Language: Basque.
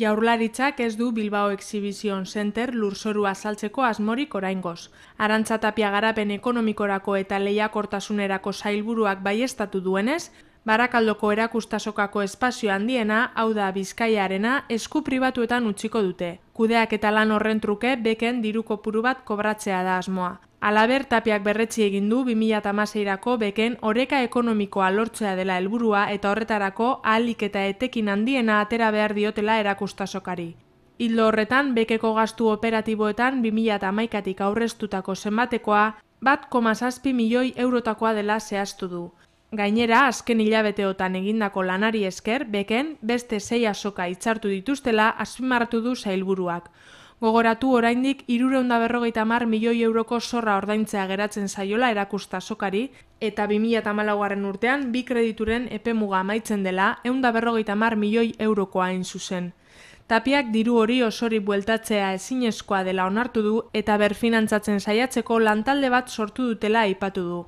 Jaurlaritzak ez du Bilbao Exhibition Center lurzoru azaltzeko azmorik orain goz. Arantzatapia garapen ekonomikorako eta lehiakortasunerako zailburuak baiestatu duenez, Barakaldoko erakustasokako espazio handiena, hau da bizkaiarena, esku pribatuetan utziko dute. Kudeak eta lan horren truke beken diruko puru bat kobratzea da asmoa. Alaber tapiak berretzi egin du 2016ko beken oreka ekonomikoa lortzea dela helburua eta horretarako ahalik eta etekin handiena atera behar diotela erakustasokari. Hildo horretan bekeko gastu operatiboetan 2011 atik aurreztutako zenbatekoa 1,7 milioi eurotakoa dela zehaztu du. Gainera, azken hilabeteotan egindako lanari esker, beken beste sei asoka hitzartu dituztela azpimarratu du zailburuak. Gogoratu oraindik irureunda berrogeita mar milioi euroko zorra ordaintzea geratzen saiola erakusta sokari, eta 2008aren urtean bi kredituren epemuga amaitzen dela eunda berrogeita mar milioi eurokoa hain zuzen. Tapiak diru hori osori bueltatzea ezinezkoa dela onartu du eta berfinantzatzen saiatzeko lantalde bat sortu dutela aipatu du.